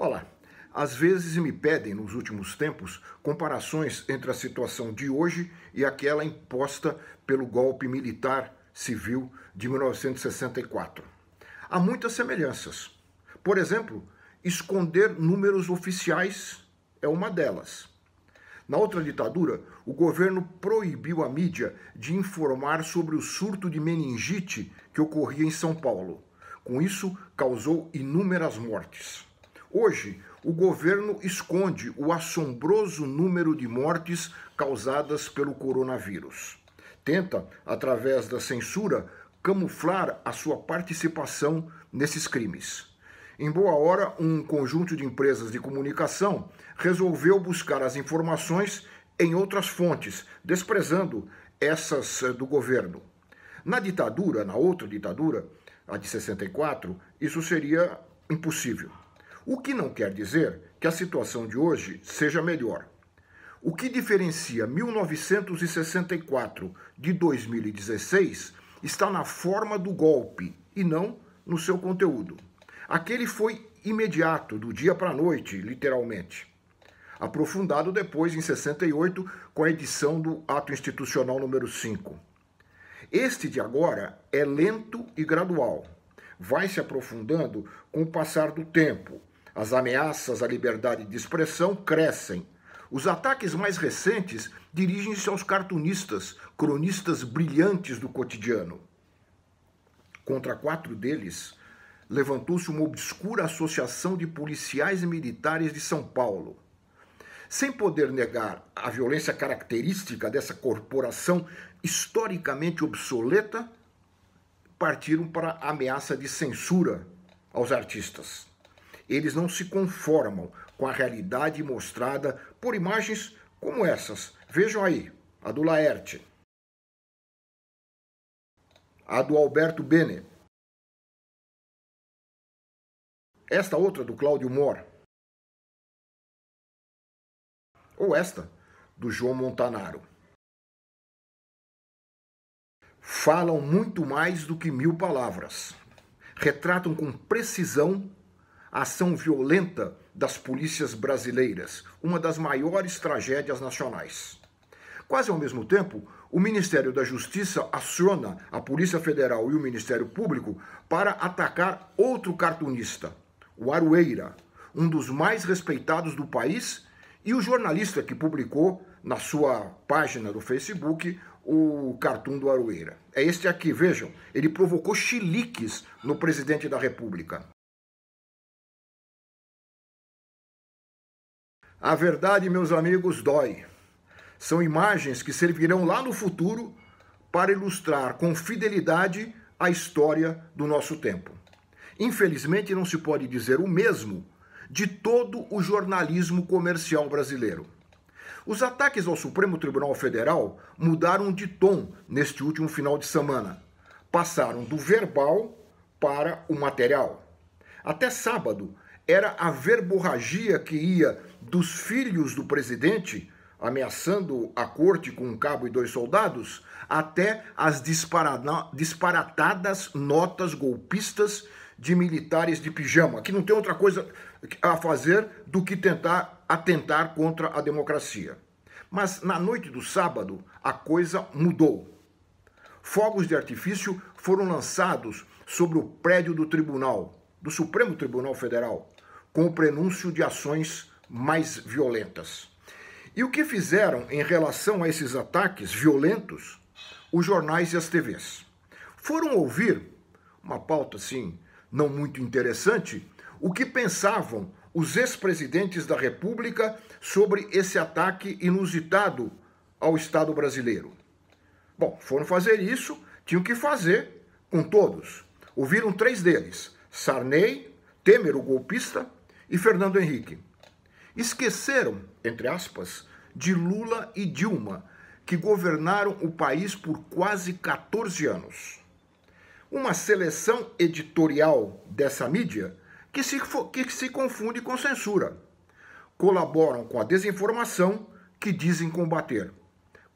Olá. Às vezes me pedem, nos últimos tempos, comparações entre a situação de hoje e aquela imposta pelo golpe militar civil de 1964. Há muitas semelhanças. Por exemplo, esconder números oficiais é uma delas. Na outra ditadura, o governo proibiu a mídia de informar sobre o surto de meningite que ocorria em São Paulo. Com isso, causou inúmeras mortes. Hoje, o governo esconde o assombroso número de mortes causadas pelo coronavírus. Tenta, através da censura, camuflar a sua participação nesses crimes. Em boa hora, um conjunto de empresas de comunicação resolveu buscar as informações em outras fontes, desprezando essas eh, do governo. Na ditadura, na outra ditadura, a de 64, isso seria impossível. O que não quer dizer que a situação de hoje seja melhor. O que diferencia 1964 de 2016 está na forma do golpe e não no seu conteúdo. Aquele foi imediato, do dia para a noite, literalmente. Aprofundado depois em 68 com a edição do Ato Institucional número 5. Este de agora é lento e gradual. Vai se aprofundando com o passar do tempo, as ameaças à liberdade de expressão crescem. Os ataques mais recentes dirigem-se aos cartunistas, cronistas brilhantes do cotidiano. Contra quatro deles, levantou-se uma obscura associação de policiais e militares de São Paulo. Sem poder negar a violência característica dessa corporação historicamente obsoleta, partiram para a ameaça de censura aos artistas. Eles não se conformam com a realidade mostrada por imagens como essas. Vejam aí, a do Laerte, a do Alberto Bene, esta outra do Cláudio Mor, ou esta do João Montanaro. Falam muito mais do que mil palavras. Retratam com precisão a ação violenta das polícias brasileiras, uma das maiores tragédias nacionais. Quase ao mesmo tempo, o Ministério da Justiça aciona a Polícia Federal e o Ministério Público para atacar outro cartunista, o Arueira, um dos mais respeitados do país, e o jornalista que publicou na sua página do Facebook o cartoon do Arueira. É este aqui, vejam, ele provocou chiliques no presidente da República. A verdade, meus amigos, dói. São imagens que servirão lá no futuro para ilustrar com fidelidade a história do nosso tempo. Infelizmente, não se pode dizer o mesmo de todo o jornalismo comercial brasileiro. Os ataques ao Supremo Tribunal Federal mudaram de tom neste último final de semana. Passaram do verbal para o material. Até sábado, era a verborragia que ia dos filhos do presidente, ameaçando a corte com um cabo e dois soldados, até as disparatadas notas golpistas de militares de pijama, que não tem outra coisa a fazer do que tentar atentar contra a democracia. Mas na noite do sábado, a coisa mudou. Fogos de artifício foram lançados sobre o prédio do tribunal, do Supremo Tribunal Federal, com o prenúncio de ações mais violentas. E o que fizeram em relação a esses ataques violentos os jornais e as TVs? Foram ouvir, uma pauta assim não muito interessante, o que pensavam os ex-presidentes da República sobre esse ataque inusitado ao Estado brasileiro. Bom, foram fazer isso, tinham que fazer com todos. Ouviram três deles: Sarney, Temer, o golpista, e Fernando Henrique. Esqueceram, entre aspas, de Lula e Dilma, que governaram o país por quase 14 anos. Uma seleção editorial dessa mídia que se, que se confunde com censura. Colaboram com a desinformação que dizem combater,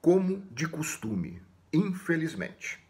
como de costume, infelizmente.